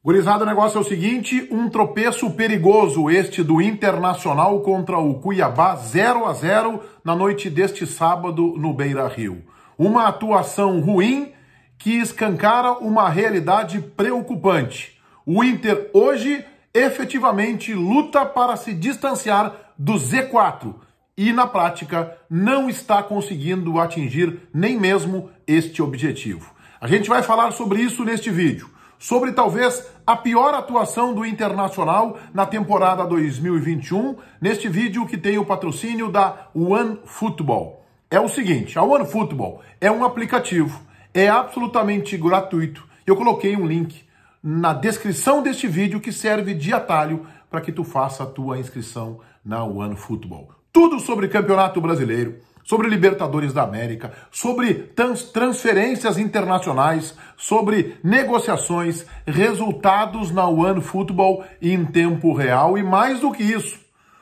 Gurizada, o negócio é o seguinte, um tropeço perigoso, este do Internacional contra o Cuiabá, 0 a 0 na noite deste sábado no Beira-Rio. Uma atuação ruim que escancara uma realidade preocupante. O Inter hoje efetivamente luta para se distanciar do Z4 e na prática não está conseguindo atingir nem mesmo este objetivo. A gente vai falar sobre isso neste vídeo sobre talvez a pior atuação do Internacional na temporada 2021, neste vídeo que tem o patrocínio da One Football. É o seguinte, a One Football é um aplicativo, é absolutamente gratuito. Eu coloquei um link na descrição deste vídeo que serve de atalho para que tu faça a tua inscrição na One Football. Tudo sobre Campeonato Brasileiro sobre Libertadores da América, sobre trans transferências internacionais, sobre negociações, resultados na One Football em tempo real e mais do que isso,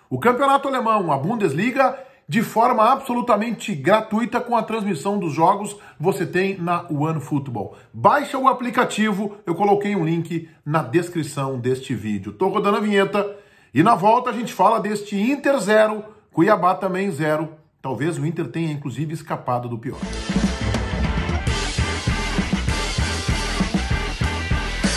o Campeonato Alemão, a Bundesliga, de forma absolutamente gratuita com a transmissão dos jogos, você tem na One Football. Baixa o aplicativo, eu coloquei um link na descrição deste vídeo. Tô rodando a vinheta e na volta a gente fala deste Inter 0, Cuiabá também 0 Talvez o Inter tenha inclusive escapado do pior.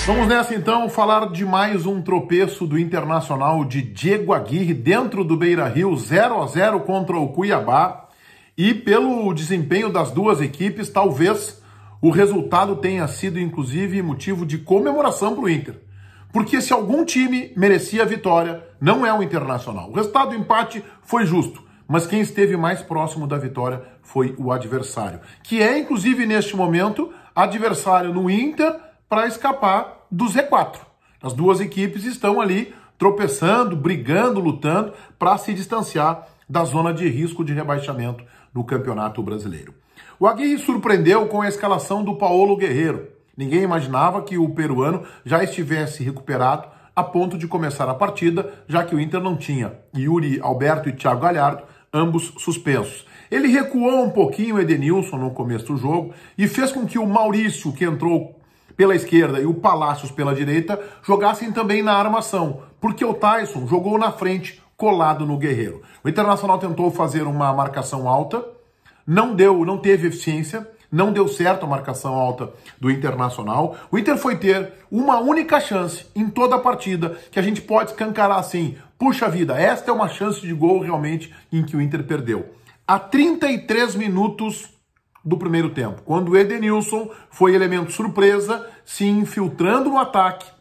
Vamos nessa então falar de mais um tropeço do Internacional de Diego Aguirre dentro do Beira-Rio, 0 a 0 contra o Cuiabá. E pelo desempenho das duas equipes, talvez o resultado tenha sido inclusive motivo de comemoração para o Inter. Porque se algum time merecia a vitória, não é o Internacional. O resultado do empate foi justo mas quem esteve mais próximo da vitória foi o adversário, que é inclusive neste momento adversário no Inter para escapar do Z4. As duas equipes estão ali tropeçando, brigando, lutando para se distanciar da zona de risco de rebaixamento no Campeonato Brasileiro. O Aguirre surpreendeu com a escalação do Paulo Guerreiro. Ninguém imaginava que o peruano já estivesse recuperado a ponto de começar a partida, já que o Inter não tinha Yuri Alberto e Thiago Galhardo, ambos suspensos. Ele recuou um pouquinho o Edenilson no começo do jogo e fez com que o Maurício, que entrou pela esquerda, e o Palácios pela direita, jogassem também na armação, porque o Tyson jogou na frente, colado no Guerreiro. O Internacional tentou fazer uma marcação alta, não deu, não teve eficiência, não deu certo a marcação alta do Internacional. O Inter foi ter uma única chance em toda a partida, que a gente pode escancarar assim, Puxa vida, esta é uma chance de gol realmente em que o Inter perdeu. A 33 minutos do primeiro tempo, quando o Edenilson foi elemento surpresa, se infiltrando no ataque,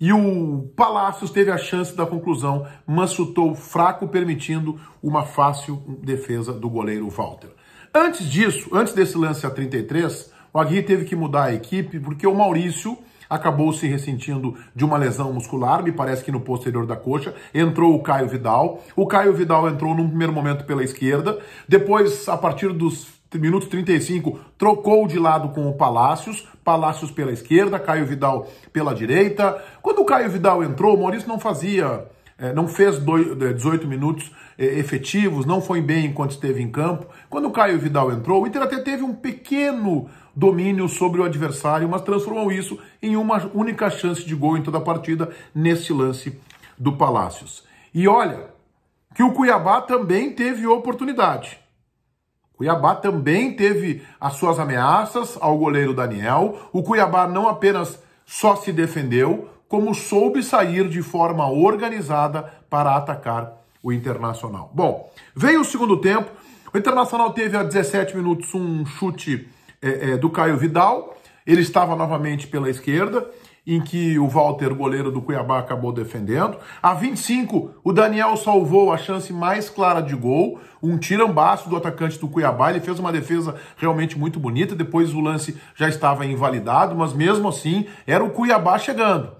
e o Palácios teve a chance da conclusão, mas chutou fraco, permitindo uma fácil defesa do goleiro Walter. Antes disso, antes desse lance a 33, o Agui teve que mudar a equipe, porque o Maurício acabou se ressentindo de uma lesão muscular, me parece que no posterior da coxa. Entrou o Caio Vidal. O Caio Vidal entrou num primeiro momento pela esquerda, depois, a partir dos minutos 35, trocou de lado com o Palácios, Palácios pela esquerda, Caio Vidal pela direita. Quando o Caio Vidal entrou, o Maurício não fazia, eh, não fez 18 eh, minutos eh, efetivos, não foi bem enquanto esteve em campo. Quando o Caio Vidal entrou, o Inter até teve um pequeno domínio sobre o adversário, mas transformou isso em uma única chance de gol em toda a partida nesse lance do Palácios. E olha que o Cuiabá também teve oportunidade. Cuiabá também teve as suas ameaças ao goleiro Daniel. O Cuiabá não apenas só se defendeu, como soube sair de forma organizada para atacar o Internacional. Bom, veio o segundo tempo. O Internacional teve a 17 minutos um chute é, é, do Caio Vidal. Ele estava novamente pela esquerda, em que o Walter, goleiro do Cuiabá, acabou defendendo. A 25, o Daniel salvou a chance mais clara de gol, um tirambaço do atacante do Cuiabá. Ele fez uma defesa realmente muito bonita. Depois o lance já estava invalidado, mas mesmo assim era o Cuiabá chegando.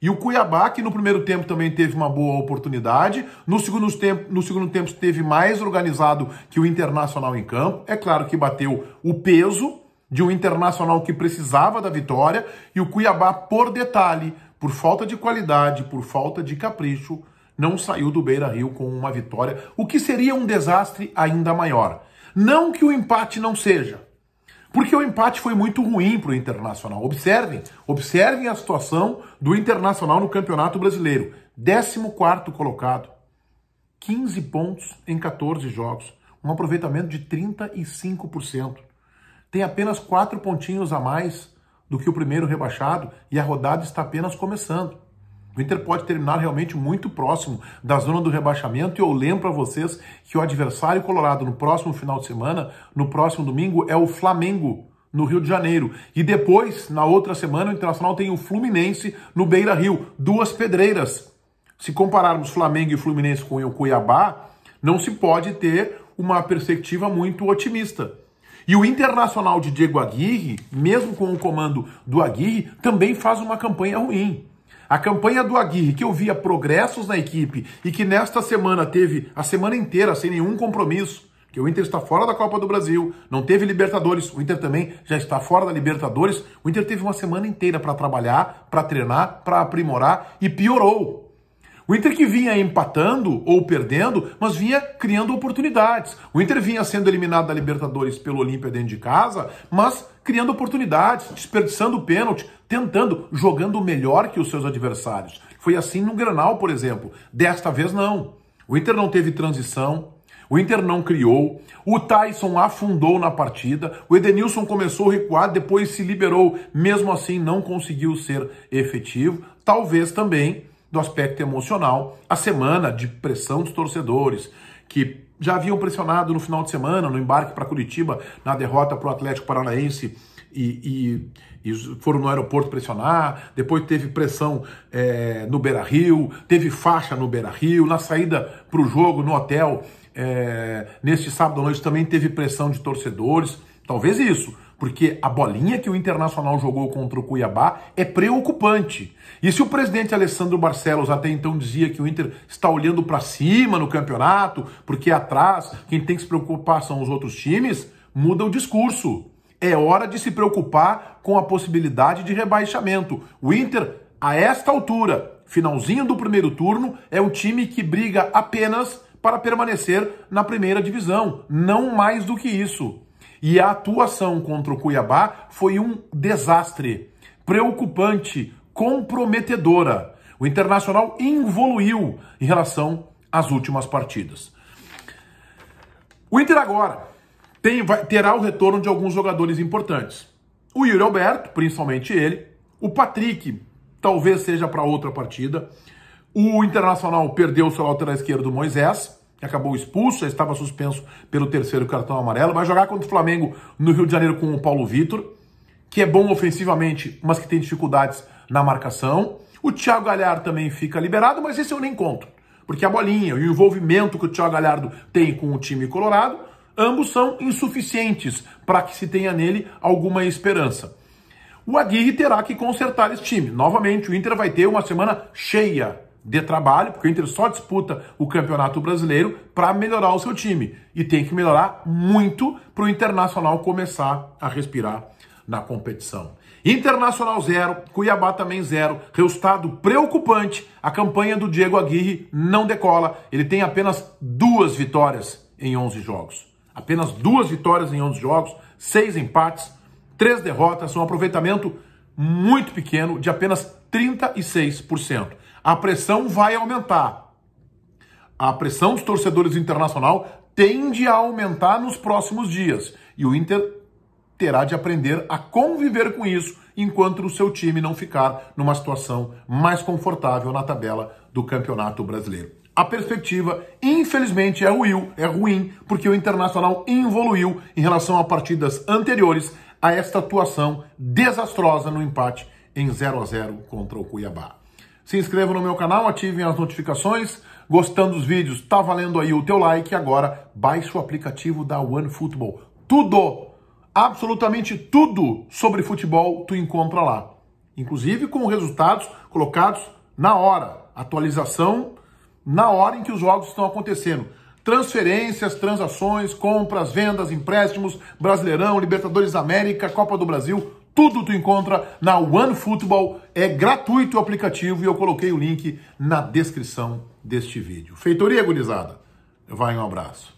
E o Cuiabá, que no primeiro tempo também teve uma boa oportunidade, no segundo tempo, no segundo tempo esteve mais organizado que o Internacional em campo. É claro que bateu o peso, de um internacional que precisava da vitória e o Cuiabá, por detalhe, por falta de qualidade, por falta de capricho, não saiu do Beira Rio com uma vitória, o que seria um desastre ainda maior. Não que o empate não seja, porque o empate foi muito ruim para o Internacional. Observem, observem a situação do Internacional no Campeonato Brasileiro. 14 colocado, 15 pontos em 14 jogos, um aproveitamento de 35% tem apenas quatro pontinhos a mais do que o primeiro rebaixado e a rodada está apenas começando. O Inter pode terminar realmente muito próximo da zona do rebaixamento e eu lembro a vocês que o adversário colorado no próximo final de semana, no próximo domingo, é o Flamengo no Rio de Janeiro. E depois, na outra semana, o Internacional tem o Fluminense no Beira-Rio, duas pedreiras. Se compararmos Flamengo e Fluminense com o Cuiabá, não se pode ter uma perspectiva muito otimista. E o Internacional de Diego Aguirre, mesmo com o comando do Aguirre, também faz uma campanha ruim. A campanha do Aguirre, que eu via progressos na equipe e que nesta semana teve a semana inteira sem nenhum compromisso, que o Inter está fora da Copa do Brasil, não teve Libertadores, o Inter também já está fora da Libertadores, o Inter teve uma semana inteira para trabalhar, para treinar, para aprimorar e piorou. O Inter que vinha empatando ou perdendo, mas vinha criando oportunidades. O Inter vinha sendo eliminado da Libertadores pelo Olímpia dentro de casa, mas criando oportunidades, desperdiçando pênalti, tentando, jogando melhor que os seus adversários. Foi assim no Granal, por exemplo. Desta vez não. O Inter não teve transição, o Inter não criou, o Tyson afundou na partida, o Edenilson começou a recuar, depois se liberou, mesmo assim não conseguiu ser efetivo. Talvez também do aspecto emocional, a semana de pressão dos torcedores, que já haviam pressionado no final de semana, no embarque para Curitiba, na derrota para o Atlético Paranaense. E, e, e, foram no aeroporto pressionar, depois teve pressão é, no Beira Rio, teve faixa no Beira Rio, na saída para o jogo, no hotel, é, neste sábado à noite também teve pressão de torcedores. Talvez isso porque a bolinha que o Internacional jogou contra o Cuiabá é preocupante. E se o presidente Alessandro Barcelos até então dizia que o Inter está olhando para cima no campeonato, porque atrás quem tem que se preocupar são os outros times, muda o discurso. É hora de se preocupar com a possibilidade de rebaixamento. O Inter, a esta altura, finalzinho do primeiro turno, é um time que briga apenas para permanecer na primeira divisão, não mais do que isso. E a atuação contra o Cuiabá foi um desastre, preocupante, comprometedora. O Internacional evoluiu em relação às últimas partidas. O Inter agora tem, vai, terá o retorno de alguns jogadores importantes. O Yuri Alberto, principalmente ele. O Patrick, talvez seja para outra partida. O Internacional perdeu o seu lateral esquerdo, Moisés que acabou expulso, já estava suspenso pelo terceiro cartão amarelo. Vai jogar contra o Flamengo no Rio de Janeiro com o Paulo Vitor, que é bom ofensivamente, mas que tem dificuldades na marcação. O Thiago Galhardo também fica liberado, mas esse eu nem conto, porque a bolinha e o envolvimento que o Thiago Galhardo tem com o time colorado, ambos são insuficientes para que se tenha nele alguma esperança. O Aguirre terá que consertar esse time. Novamente, o Inter vai ter uma semana cheia de trabalho, porque o Inter só disputa o Campeonato Brasileiro para melhorar o seu time. E tem que melhorar muito para o Internacional começar a respirar na competição. Internacional zero, Cuiabá também zero. Resultado preocupante. A campanha do Diego Aguirre não decola. Ele tem apenas duas vitórias em 11 jogos. Apenas duas vitórias em 11 jogos, seis empates, três derrotas, um aproveitamento muito pequeno de apenas 36% a pressão vai aumentar. A pressão dos torcedores internacional tende a aumentar nos próximos dias. E o Inter terá de aprender a conviver com isso enquanto o seu time não ficar numa situação mais confortável na tabela do Campeonato Brasileiro. A perspectiva, infelizmente, é ruim, é ruim, porque o Internacional evoluiu em relação a partidas anteriores a esta atuação desastrosa no empate em 0 a 0 contra o Cuiabá. Se inscreva no meu canal, ativem as notificações. Gostando dos vídeos, tá valendo aí o teu like. Agora, baixe o aplicativo da OneFootball. Tudo, absolutamente tudo sobre futebol tu encontra lá. Inclusive com resultados colocados na hora. Atualização na hora em que os jogos estão acontecendo transferências, transações, compras, vendas, empréstimos, Brasileirão, Libertadores da América, Copa do Brasil, tudo tu encontra na OneFootball, é gratuito o aplicativo e eu coloquei o link na descrição deste vídeo. Feitoria, gurizada. Vai um abraço.